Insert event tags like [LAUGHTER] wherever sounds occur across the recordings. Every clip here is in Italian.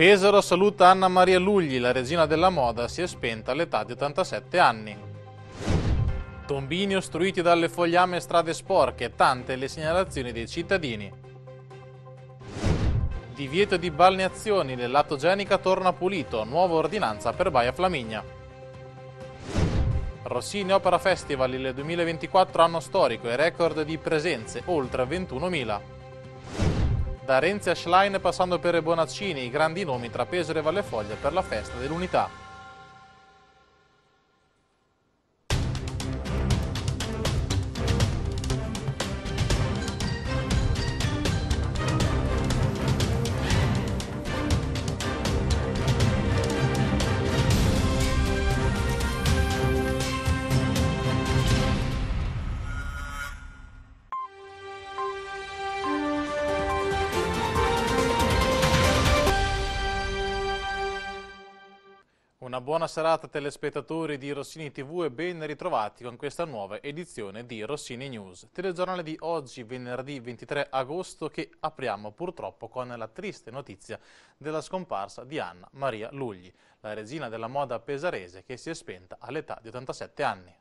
Pesaro saluta Anna Maria Lugli, la regina della moda, si è spenta all'età di 87 anni. Tombini ostruiti dalle fogliame e strade sporche, tante le segnalazioni dei cittadini. Divieto di balneazioni, l'elatogenica torna pulito, nuova ordinanza per Baia Flaminia. Rossini Opera Festival, il 2024 anno storico e record di presenze, oltre 21.000 da Renzi a Schlein passando per Bonaccini, i grandi nomi tra Pesaro e Vallefoglia per la festa dell'unità. Una buona serata telespettatori di Rossini TV e ben ritrovati con questa nuova edizione di Rossini News. Telegiornale di oggi, venerdì 23 agosto, che apriamo purtroppo con la triste notizia della scomparsa di Anna Maria Lugli, la regina della moda pesarese che si è spenta all'età di 87 anni.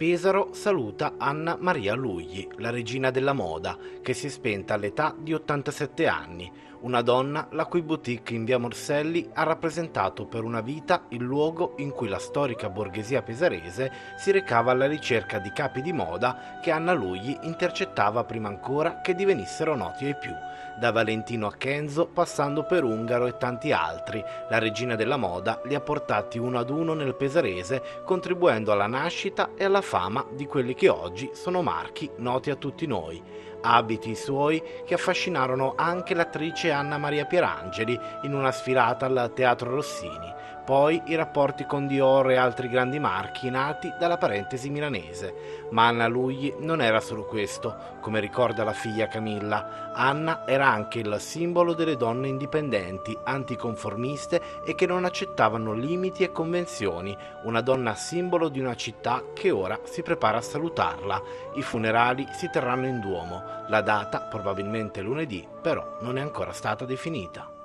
Pesaro saluta Anna Maria Lugli, la regina della moda, che si è spenta all'età di 87 anni, una donna la cui boutique in via Morselli ha rappresentato per una vita il luogo in cui la storica borghesia pesarese si recava alla ricerca di capi di moda che Anna Lugli intercettava prima ancora che divenissero noti ai più. Da Valentino a Kenzo, passando per Ungaro e tanti altri, la regina della moda li ha portati uno ad uno nel Pesarese, contribuendo alla nascita e alla fama di quelli che oggi sono marchi noti a tutti noi. Abiti suoi che affascinarono anche l'attrice Anna Maria Pierangeli in una sfilata al Teatro Rossini poi i rapporti con Dior e altri grandi marchi nati dalla parentesi milanese. Ma Anna Lugli non era solo questo, come ricorda la figlia Camilla. Anna era anche il simbolo delle donne indipendenti, anticonformiste e che non accettavano limiti e convenzioni, una donna simbolo di una città che ora si prepara a salutarla. I funerali si terranno in Duomo, la data probabilmente lunedì, però non è ancora stata definita.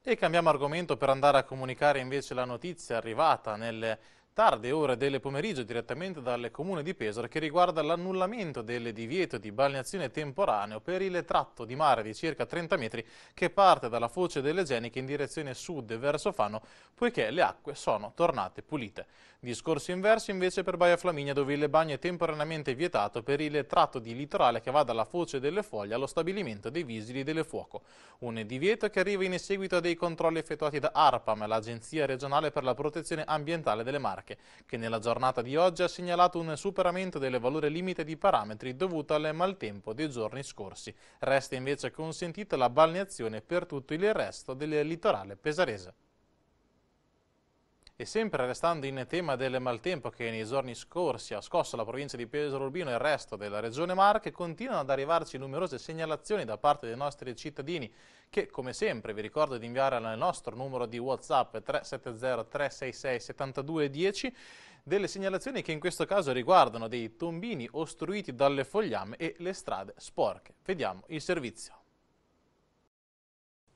E cambiamo argomento per andare a comunicare invece la notizia arrivata nelle tarde ore del pomeriggio direttamente dal comune di Pesaro che riguarda l'annullamento del divieto di balneazione temporaneo per il tratto di mare di circa 30 metri che parte dalla foce delle Geniche in direzione sud verso Fano poiché le acque sono tornate pulite. Discorso inverso invece per Baia Flaminia dove il bagno è temporaneamente vietato per il tratto di litorale che va dalla foce delle foglie allo stabilimento dei vigili del fuoco. Un divieto che arriva in seguito a dei controlli effettuati da ARPAM, l'Agenzia regionale per la protezione ambientale delle Marche, che nella giornata di oggi ha segnalato un superamento del valore limite di parametri dovuto al maltempo dei giorni scorsi. Resta invece consentita la balneazione per tutto il resto del litorale pesarese. E sempre restando in tema del maltempo che nei giorni scorsi ha scosso la provincia di Pesaro Urbino e il resto della regione Marche, continuano ad arrivarci numerose segnalazioni da parte dei nostri cittadini che, come sempre, vi ricordo di inviare al nostro numero di WhatsApp 370 366 7210 delle segnalazioni che in questo caso riguardano dei tombini ostruiti dalle fogliame e le strade sporche. Vediamo il servizio.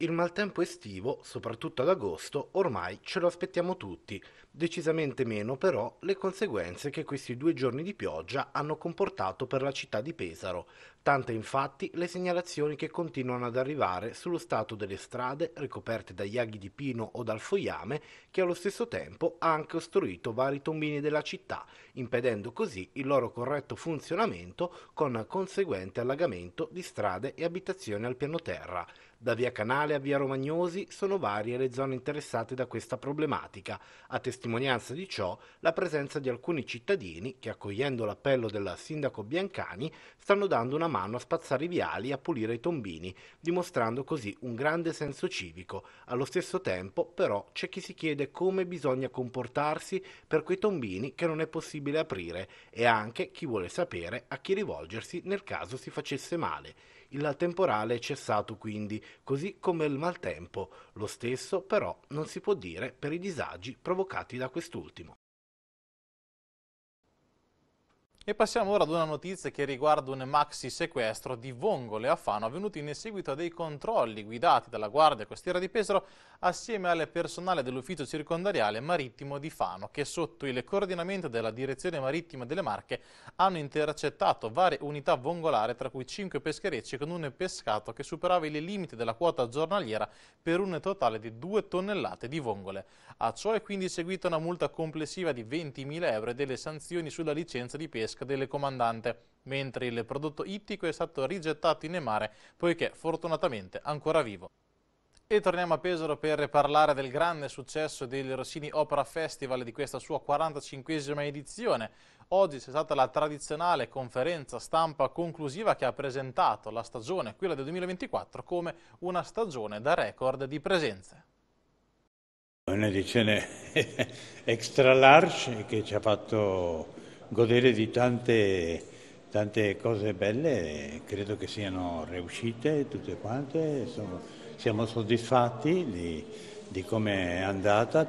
Il maltempo estivo, soprattutto ad agosto, ormai ce lo aspettiamo tutti, decisamente meno però le conseguenze che questi due giorni di pioggia hanno comportato per la città di Pesaro, Tante infatti le segnalazioni che continuano ad arrivare sullo stato delle strade ricoperte dagli aghi di pino o dal foiame che allo stesso tempo ha anche ostruito vari tombini della città, impedendo così il loro corretto funzionamento con conseguente allagamento di strade e abitazioni al piano terra. Da via Canale a via Romagnosi sono varie le zone interessate da questa problematica, a testimonianza di ciò la presenza di alcuni cittadini che accogliendo l'appello del sindaco Biancani stanno dando una mano a spazzare i viali e a pulire i tombini, dimostrando così un grande senso civico. Allo stesso tempo, però, c'è chi si chiede come bisogna comportarsi per quei tombini che non è possibile aprire e anche chi vuole sapere a chi rivolgersi nel caso si facesse male. Il temporale è cessato quindi, così come il maltempo. Lo stesso però non si può dire per i disagi provocati da quest'ultimo. E passiamo ora ad una notizia che riguarda un maxi sequestro di vongole a Fano avvenuto in seguito a dei controlli guidati dalla Guardia Costiera di Pesaro assieme al personale dell'ufficio circondariale marittimo di Fano che sotto il coordinamento della Direzione Marittima delle Marche hanno intercettato varie unità vongolare tra cui 5 pescherecci con un pescato che superava il limite della quota giornaliera per un totale di 2 tonnellate di vongole. A ciò è quindi seguita una multa complessiva di 20.000 euro e delle sanzioni sulla licenza di pesca pesca delle comandante, mentre il prodotto ittico è stato rigettato in mare, poiché fortunatamente ancora vivo. E torniamo a Pesaro per parlare del grande successo del Rossini Opera Festival di questa sua 45esima edizione. Oggi c'è stata la tradizionale conferenza stampa conclusiva che ha presentato la stagione, quella del 2024, come una stagione da record di presenze. Un'edizione [LAUGHS] extra large che ci ha fatto godere di tante, tante cose belle, credo che siano riuscite tutte quante, sono, siamo soddisfatti di, di come è andata,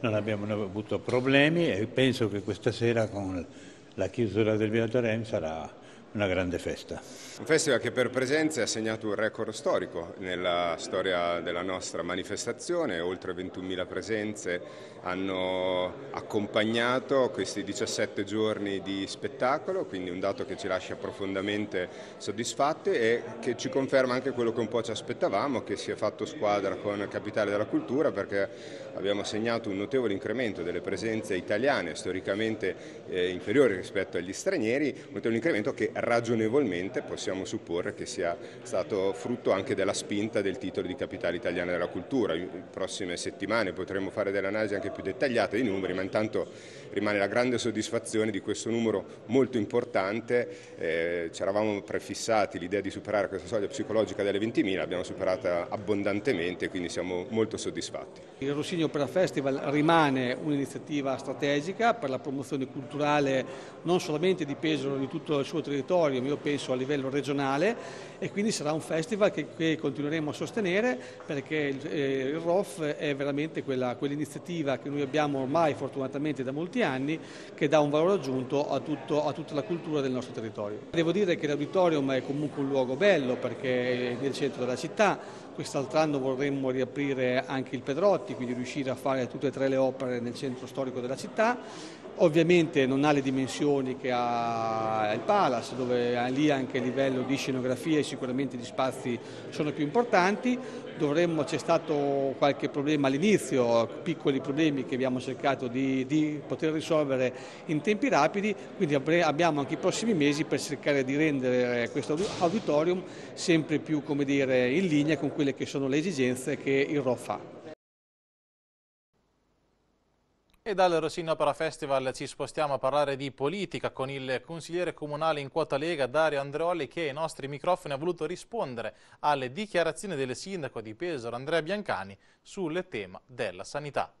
non abbiamo avuto problemi e penso che questa sera con la chiusura del Via Torem sarà una grande festa. Un festival che per presenze ha segnato un record storico nella storia della nostra manifestazione, oltre 21.000 presenze hanno accompagnato questi 17 giorni di spettacolo, quindi un dato che ci lascia profondamente soddisfatti e che ci conferma anche quello che un po' ci aspettavamo, che si è fatto squadra con Capitale della Cultura perché abbiamo segnato un notevole incremento delle presenze italiane, storicamente eh, inferiori rispetto agli stranieri, un notevole incremento che ragionevolmente possiamo supporre che sia stato frutto anche della spinta del titolo di Capitale Italiana della Cultura. In prossime settimane potremo fare delle analisi anche più dettagliate dei numeri, ma intanto rimane la grande soddisfazione di questo numero molto importante. Eh, ci eravamo prefissati l'idea di superare questa soglia psicologica delle 20.000, l'abbiamo superata abbondantemente, quindi siamo molto soddisfatti. Il Rossigno Opera Festival rimane un'iniziativa strategica per la promozione culturale non solamente di Pesaro, di tutto il suo territorio, territorium, io penso a livello regionale e quindi sarà un festival che, che continueremo a sostenere perché il, eh, il ROF è veramente quell'iniziativa quell che noi abbiamo ormai fortunatamente da molti anni che dà un valore aggiunto a, tutto, a tutta la cultura del nostro territorio. Devo dire che l'auditorium è comunque un luogo bello perché è nel centro della città, quest'altro anno vorremmo riaprire anche il Pedrotti, quindi riuscire a fare tutte e tre le opere nel centro storico della città Ovviamente non ha le dimensioni che ha il Palace, dove lì anche a livello di scenografia e sicuramente gli spazi sono più importanti. Dovremmo, c'è stato qualche problema all'inizio, piccoli problemi che abbiamo cercato di, di, poter risolvere in tempi rapidi, quindi abbiamo anche i prossimi mesi per cercare di rendere questo auditorium sempre più dire, in linea con quelle che sono le esigenze che il ROF ha. E dal Rossini Opera Festival ci spostiamo a parlare di politica con il consigliere comunale in quota Lega Dario Andreoli che ai nostri microfoni ha voluto rispondere alle dichiarazioni del sindaco di Pesaro Andrea Biancani sul tema della sanità.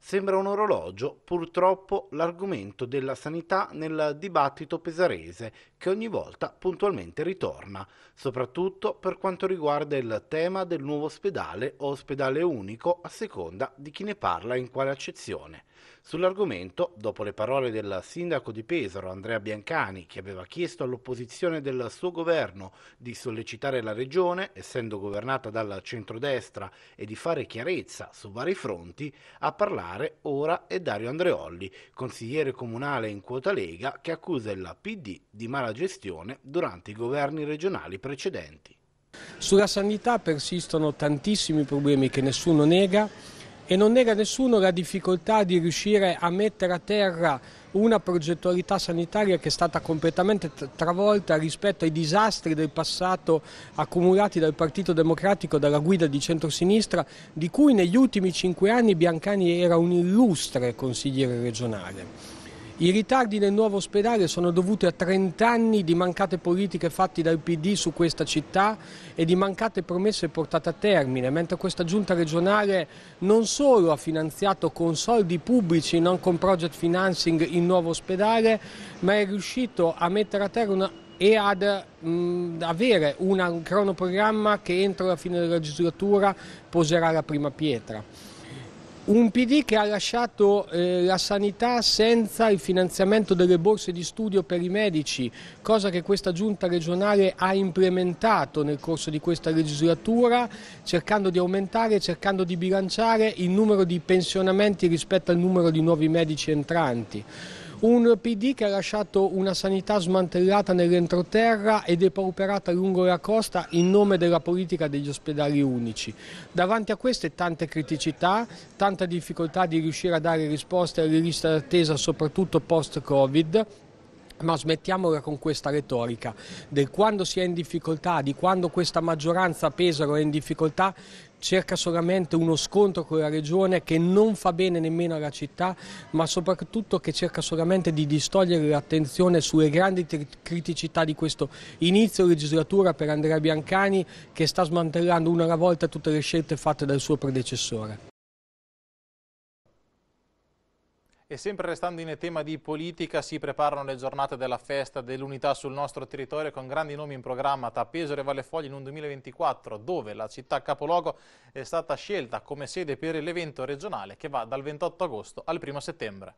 Sembra un orologio, purtroppo, l'argomento della sanità nel dibattito pesarese che ogni volta puntualmente ritorna, soprattutto per quanto riguarda il tema del nuovo ospedale o ospedale unico a seconda di chi ne parla in quale accezione. Sull'argomento, dopo le parole del sindaco di Pesaro Andrea Biancani, che aveva chiesto all'opposizione del suo governo di sollecitare la regione, essendo governata dal centrodestra, e di fare chiarezza su vari fronti, a parlare ora è Dario Andreolli, consigliere comunale in quota Lega, che accusa il PD di mala gestione durante i governi regionali precedenti. Sulla sanità persistono tantissimi problemi che nessuno nega e non nega nessuno la difficoltà di riuscire a mettere a terra una progettualità sanitaria che è stata completamente travolta rispetto ai disastri del passato accumulati dal Partito Democratico dalla guida di centrosinistra di cui negli ultimi cinque anni Biancani era un illustre consigliere regionale. I ritardi nel nuovo ospedale sono dovuti a 30 anni di mancate politiche fatte dal PD su questa città e di mancate promesse portate a termine, mentre questa giunta regionale non solo ha finanziato con soldi pubblici, non con project financing, il nuovo ospedale, ma è riuscito a mettere a terra una e ad mh, avere una, un cronoprogramma che entro la fine della legislatura poserà la prima pietra. Un PD che ha lasciato eh, la sanità senza il finanziamento delle borse di studio per i medici, cosa che questa giunta regionale ha implementato nel corso di questa legislatura, cercando di aumentare, cercando di bilanciare il numero di pensionamenti rispetto al numero di nuovi medici entranti. Un PD che ha lasciato una sanità smantellata nell'entroterra e depauperata lungo la costa in nome della politica degli ospedali unici. Davanti a queste tante criticità, tanta difficoltà di riuscire a dare risposte alle liste d'attesa soprattutto post-Covid, ma smettiamola con questa retorica del quando si è in difficoltà, di quando questa maggioranza Pesaro è in difficoltà, cerca solamente uno scontro con la regione che non fa bene nemmeno alla città, ma soprattutto che cerca solamente di distogliere l'attenzione sulle grandi criticità di questo inizio legislatura per Andrea Biancani che sta smantellando una alla volta tutte le scelte fatte dal suo predecessore. E sempre restando in tema di politica, si preparano le giornate della festa dell'unità sul nostro territorio con grandi nomi in programma tra Pesaro e Vallefoglia in un 2024, dove la città capoluogo è stata scelta come sede per l'evento regionale che va dal 28 agosto al 1 settembre.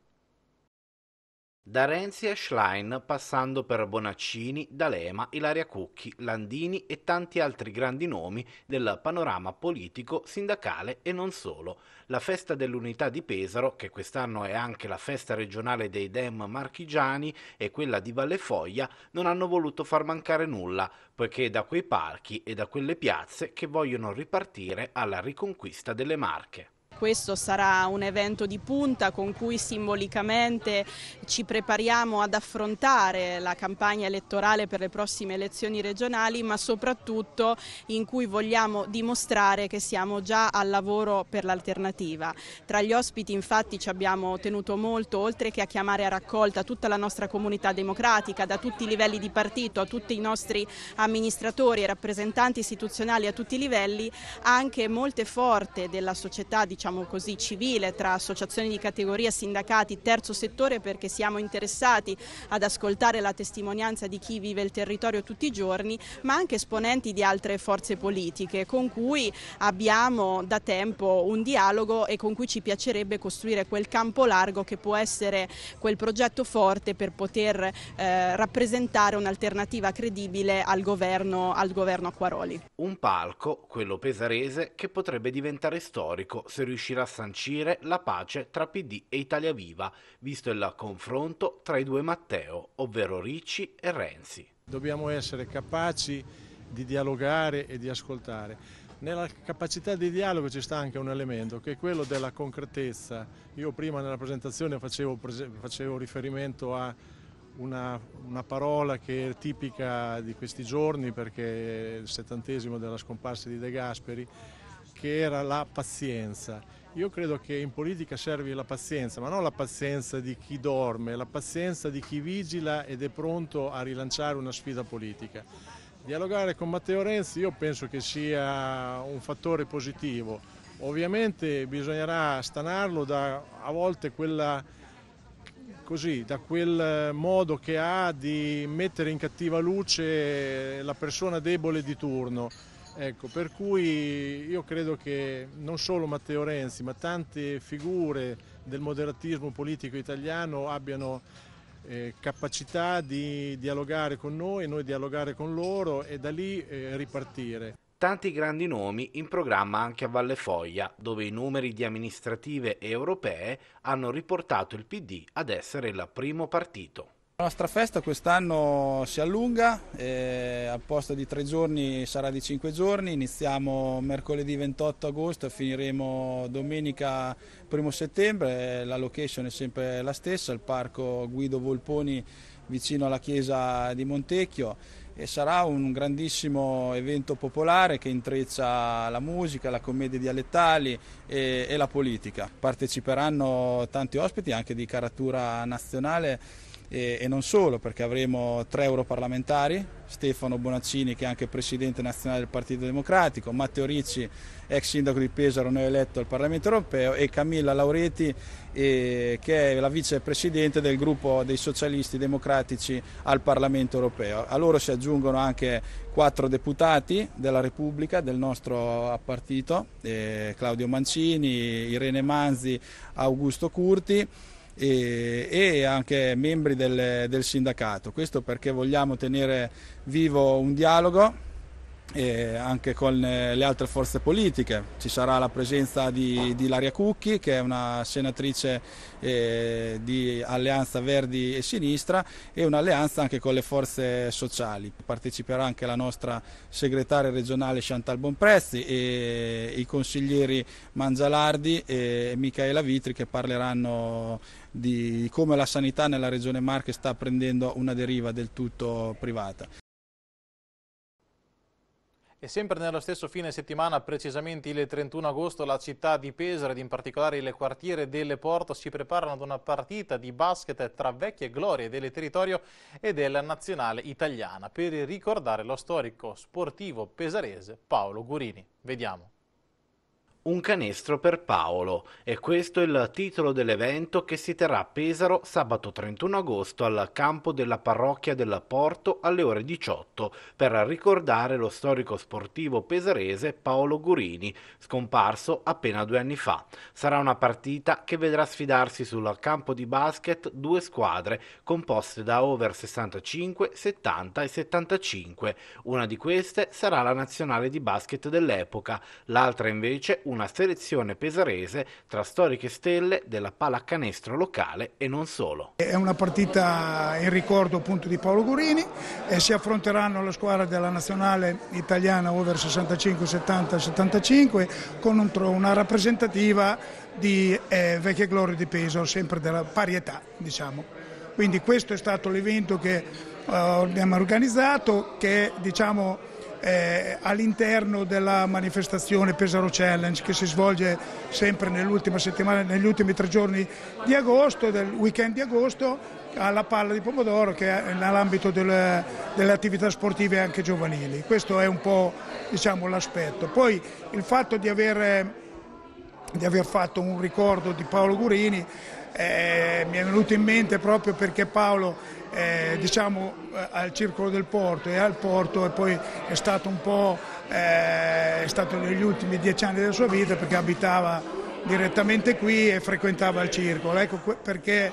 Da Renzi a Schlein, passando per Bonaccini, D'Alema, Ilaria Cucchi, Landini e tanti altri grandi nomi del panorama politico, sindacale e non solo. La festa dell'unità di Pesaro, che quest'anno è anche la festa regionale dei Dem marchigiani e quella di Valle Foglia, non hanno voluto far mancare nulla, poiché è da quei parchi e da quelle piazze che vogliono ripartire alla riconquista delle Marche questo sarà un evento di punta con cui simbolicamente ci prepariamo ad affrontare la campagna elettorale per le prossime elezioni regionali, ma soprattutto in cui vogliamo dimostrare che siamo già al lavoro per l'alternativa. Tra gli ospiti infatti ci abbiamo tenuto molto, oltre che a chiamare a raccolta tutta la nostra comunità democratica, da tutti i livelli di partito, a tutti i nostri amministratori e rappresentanti istituzionali a tutti i livelli, anche molte forze della società diciamo, diciamo così, civile tra associazioni di categoria, sindacati, terzo settore perché siamo interessati ad ascoltare la testimonianza di chi vive il territorio tutti i giorni, ma anche esponenti di altre forze politiche con cui abbiamo da tempo un dialogo e con cui ci piacerebbe costruire quel campo largo che può essere quel progetto forte per poter eh, rappresentare un'alternativa credibile al governo, al governo Acquaroli. Un palco, quello pesarese, che potrebbe diventare storico se riuscisse riuscirà a sancire la pace tra PD e Italia Viva, visto il confronto tra i due Matteo, ovvero Ricci e Renzi. Dobbiamo essere capaci di dialogare e di ascoltare. Nella capacità di dialogo ci sta anche un elemento che è quello della concretezza. Io prima nella presentazione facevo, facevo riferimento a una, una, parola che è tipica di questi giorni perché è il settantesimo della scomparsa di De Gasperi che era la pazienza. Io credo che in politica servi la pazienza, ma non la pazienza di chi dorme, la pazienza di chi vigila ed è pronto a rilanciare una sfida politica. Dialogare con Matteo Renzi io penso che sia un fattore positivo. Ovviamente bisognerà stanarlo da a volte quella, così, da quel modo che ha di mettere in cattiva luce la persona debole di turno. Ecco, per cui io credo che non solo Matteo Renzi, ma tante figure del moderatismo politico italiano abbiano eh, capacità di dialogare con noi, noi dialogare con loro e da lì eh, ripartire. Tanti grandi nomi in programma anche a Valle Foglia, dove i numeri di amministrative europee hanno riportato il PD ad essere il primo partito. La nostra festa quest'anno si allunga, eh, al posto di tre giorni sarà di cinque giorni, iniziamo mercoledì 28 agosto e finiremo domenica 1 settembre, la location è sempre la stessa, il parco Guido Volponi vicino alla chiesa di Montecchio e sarà un grandissimo evento popolare che intreccia la musica, la commedia dialettali e, e la politica. Parteciperanno tanti ospiti anche di caratura nazionale e, e non solo perché avremo tre europarlamentari, Stefano Bonaccini che è anche presidente nazionale del Partito Democratico, Matteo Ricci ex sindaco di Pesaro non eletto al Parlamento europeo e Camilla Lauretti eh, che è la vicepresidente del gruppo dei socialisti democratici al Parlamento europeo. A loro si aggiungono anche quattro deputati della Repubblica del nostro partito, eh, Claudio Mancini, Irene Manzi, Augusto Curti e, e anche membri del, del sindacato. Questo perché vogliamo tenere vivo un dialogo e anche con eh, le altre forze politiche. Ci sarà la presenza di, di Laria Cucchi, che è una senatrice eh, di Alleanza Verdi e Sinistra, e un'alleanza anche con le forze sociali. Parteciperà anche la nostra segretaria regionale Chantal Bonprezzi e i consiglieri Mangialardi e Michaela Vitri che parleranno di come la sanità nella regione Marche sta prendendo una deriva del tutto privata. E sempre nello stesso fine settimana, precisamente il 31 agosto, la città di Pesaro ed in particolare il quartiere delle Porto si preparano ad una partita di basket tra vecchie glorie del territorio e della nazionale italiana per ricordare lo storico sportivo pesarese Paolo Gurini. Vediamo. Un canestro per Paolo e questo è il titolo dell'evento che si terrà a Pesaro sabato 31 agosto al campo della parrocchia del Porto alle ore 18 per ricordare lo storico sportivo pesarese Paolo Gurini, scomparso appena due anni fa. Sarà una partita che vedrà sfidarsi sul campo di basket due squadre composte da over 65, 70 e 75. Una di queste sarà la nazionale di basket dell'epoca, l'altra invece una una selezione pesarese tra storiche stelle della pallacanestro locale e non solo. È una partita in ricordo appunto di Paolo Gurini e si affronteranno la squadra della nazionale italiana over 65, 70, 75 contro una rappresentativa di eh, vecchie glorie di peso, sempre della pari età diciamo. Quindi questo è stato l'evento che eh, abbiamo organizzato che diciamo eh, all'interno della manifestazione Pesaro Challenge che si svolge sempre nell'ultima settimana, negli ultimi tre giorni di agosto, del weekend di agosto, alla palla di pomodoro che è nell'ambito del, delle attività sportive anche giovanili. Questo è un po' diciamo, l'aspetto. Poi il fatto di aver, di aver fatto un ricordo di Paolo Gurini eh, mi è venuto in mente proprio perché Paolo eh, diciamo, eh, al circolo del porto e al porto e poi è stato un po' eh, è stato negli ultimi dieci anni della sua vita perché abitava direttamente qui e frequentava il circolo ecco perché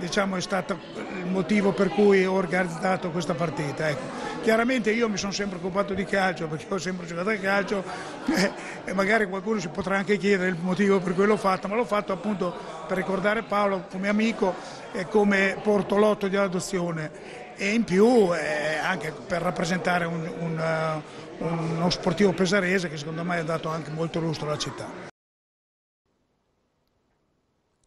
diciamo, è stato il motivo per cui ho organizzato questa partita. Ecco. Chiaramente io mi sono sempre occupato di calcio perché ho sempre giocato a calcio [LAUGHS] eh, e magari qualcuno si potrà anche chiedere il motivo per cui l'ho fatto, ma l'ho fatto appunto per ricordare Paolo come amico e come portolotto di adozione e in più eh, anche per rappresentare un, un, uh, uno sportivo pesarese che secondo me ha dato anche molto lustro alla città.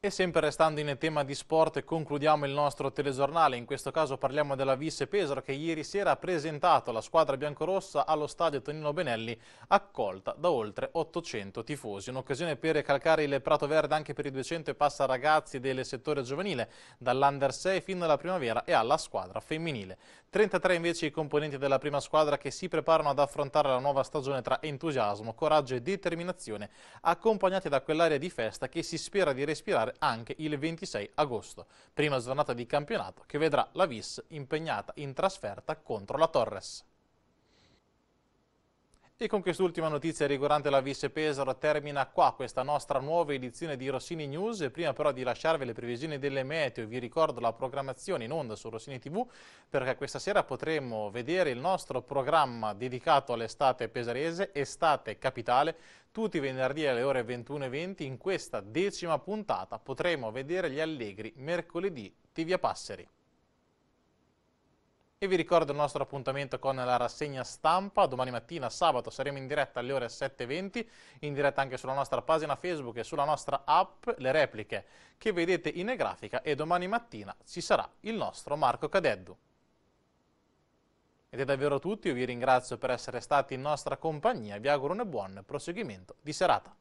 E sempre restando in tema di sport concludiamo il nostro telegiornale, in questo caso parliamo della Visse Pesaro che ieri sera ha presentato la squadra biancorossa allo stadio Tonino Benelli accolta da oltre 800 tifosi, un'occasione per calcare il Prato Verde anche per i 200 e passa ragazzi del settore giovanile dall'Under 6 fino alla primavera e alla squadra femminile. 33 invece i componenti della prima squadra che si preparano ad affrontare la nuova stagione tra entusiasmo, coraggio e determinazione accompagnati da quell'area di festa che si spera di respirare giocare anche il 26 agosto, prima giornata di campionato che vedrà la Vis impegnata in trasferta contro la Torres. E con quest'ultima notizia riguardante la Vis Pesaro termina qua questa nostra nuova edizione di Rossini News. Prima però di lasciarvi le previsioni delle meteo, vi ricordo la programmazione in onda su Rossini TV perché questa sera potremo vedere il nostro programma dedicato all'estate pesarese, Estate Capitale, tutti i venerdì alle ore 21.20. In questa decima puntata potremo vedere gli allegri mercoledì TV a Passeri. Io vi ricordo il nostro appuntamento con la rassegna stampa, domani mattina sabato saremo in diretta alle ore 7.20, in diretta anche sulla nostra pagina Facebook e sulla nostra app, le repliche che vedete in grafica e domani mattina ci sarà il nostro Marco Cadeddu. Ed è davvero tutto, io vi ringrazio per essere stati in nostra compagnia, vi auguro un buon proseguimento di serata.